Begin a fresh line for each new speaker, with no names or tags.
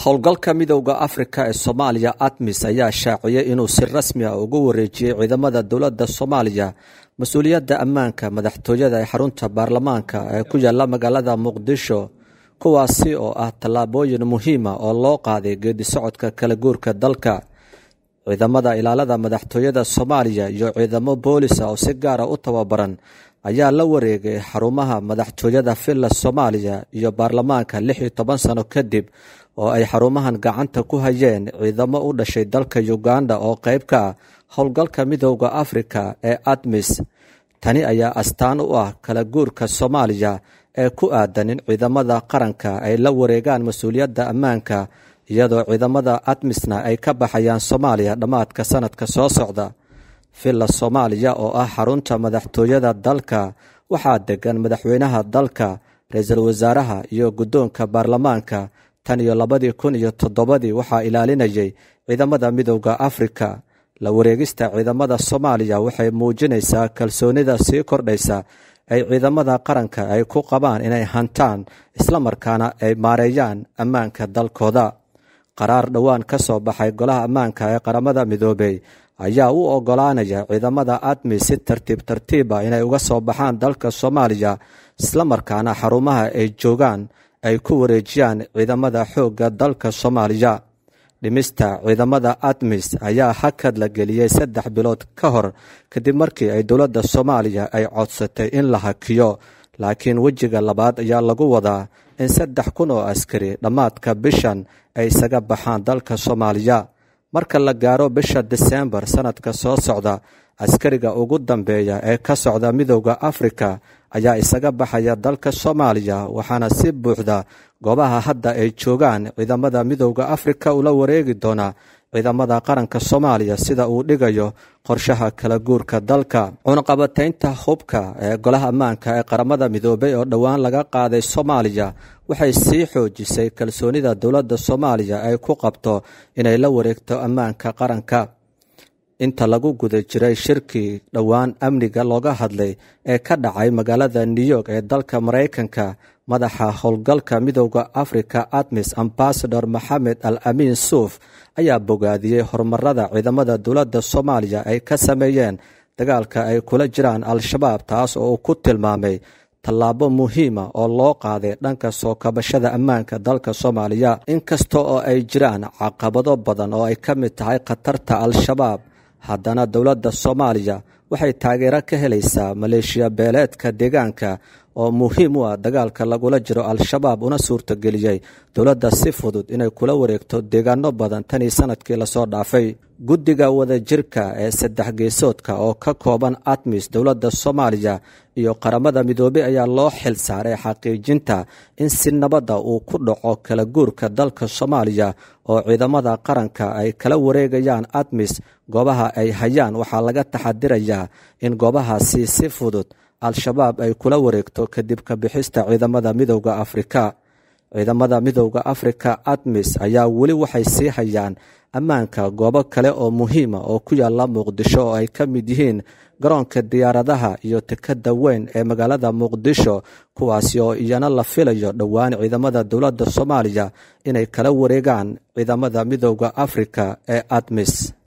howlgalka midowda afrika ee soomaaliya admis ayaa shaaciyey inuu si rasmi ah ugu wareejiyey ciidamada dowladda soomaaliya mas-uuliyadda ammaanka madaxtooyada ee xarunta baarlamaanka ee ku yaala magaalada muqdisho kuwaasi oo ah tallaabooyin muhiima ah oo loo qaaday geedi socodka kala guurka dalka ciidamada ilaalada madaxtooyada soomaaliya iyo ciidamo boolisa ah oo si gaara ah u tababaran ayaa la wareegay xarumaha madaxtooyada villa soomaaliya iyo baarlamaanka lix iyo toban sano kadib oo ay xarumahan gacanta ku hayeen ciidamo u dhashay dalka uganda oo qayb ka ah howlgalka midooda afrika ee admis tani ayaa astaan u ah kala guurka soomaaliya ee ku aadan in ciidamada qaranka ay la wareegaan mas-uuliyadda ammaanka iyadoo ciidamada admisna ay ka baxayaan soomaaliya dhammaadka sannadka soo socda filla soomaaliya oo ah xarunta madaxtooyada dalka waxaa degan madaxweynaha dalka ra-iisul wasaaraha iyo guddoonka baarlamaanka tan iyo labadii kun iyo toddobadii waxaa ilaalinayay ciidamada midowda afrika la wareegista ciidamada soomaaliya waxay muujinaysaa kalsoonida sii kordhaysa ay ciidamada qaranka ay ku qabaan inay hantaan islamarkaana ay maareeyaan ammaanka dalkooda qaraar dhowaan ka soo baxay golaha ammaanka ee qaramada midoobey ayaa u ogolaanaya ciidamada admi si tartiib tartiiba ah inay uga soo baxaan dalka soomaaliya isla markaana xarumaha ay joogaan ay ku wareejiyaan ciidamada xoogga dalka soomaaliya dhimista ciidamada admis ayaa hakad la geliyey saddex bilood ka hor kadib markii ay dowladda soomaaliya ay codsatay in la hakiyo laakiin wejiga labaad ayaa lagu wadaa in saddex kun oo askari dhammaadka bishan ay isaga baxaan dalka soomaaliya marka la gaaro bisha disembar sanadka soo socda askariga ugu dambeeya ee ka socda midowda afrika ayaa isaga baxaya dalka soomaaliya waxaana si buuxda goobaha hadda ay joogaan ciidamada midowda afrika ula wareegi doonaa ciidamada qaranka soomaaliya sida uu dhigayo qorshaha kala guurka dalka cunaqabataynta hubka ee golaha ammaanka ee qaramada midoobay oo dhowaan laga qaaday soomaaliya waxay sii xoojisay kalsoonida dowladda soomaaliya ay ku qabto inay la wareegto ammaanka qaranka inta lagu guda jiray shirkii dhowaan amniga looga hadlay ee ka dhacay magaalada new york ee dalka maraykanka madaxa howlgalka midowda africa admis ambasador maxamed al amiin suuf ayaa bogaadiyey horumarada ciidamada dowladda soomaaliya ay ka sameeyeen dagaalka ay kula jiraan al-shabaab taas oo uu ku tilmaamay tallaabo muhiima ah oo loo qaaday dhanka soo kabashada ammaanka dalka soomaaliya inkasta oo ay jiraan caqabado badan oo ay ka mid tahay khatarta al-shabaab haddana dowladda soomaaliya waxay taageero ka helaysaa maleeshiya beeleedka deegaanka oo muhiim u ah dagaalka lagula jiro al-shabaab una suurtageliyey dowladda si fudud inay kula wareegto deegaano badan tan io sanadkii lasoo dhaafay guddiga wadajirka ee saddex geesoodka oo ka kooban admis dowladda soomaaliya iyo qaramada midoobey ayaa loo xil saaray xaqiijinta in si nabadda uu ku dhaco kala guurka dalka soomaaliya oo ciidamada qaranka ay kala wareegayaan admis goobaha ay hayaan waxaa laga taxadirayaa sheegaa in goobahaasi si fudud al-shabaab ay kula wareegto kadib ka bixista ciidamada midooda afrika ciidamada midowda afrika admis ayaa weli waxay sii hayaan ammaanka goobo kale oo muhiima oo ku yaala muqdisho oo ay ka mid yihiin garoonka diyaaradaha iyo tekada weyn ee magaalada muqdisho kuwaasi oo iyana la filayo dhowaan ciidamada dowladda soomaaliya inay kala wareegaan ciidamada midooda afrika ee admis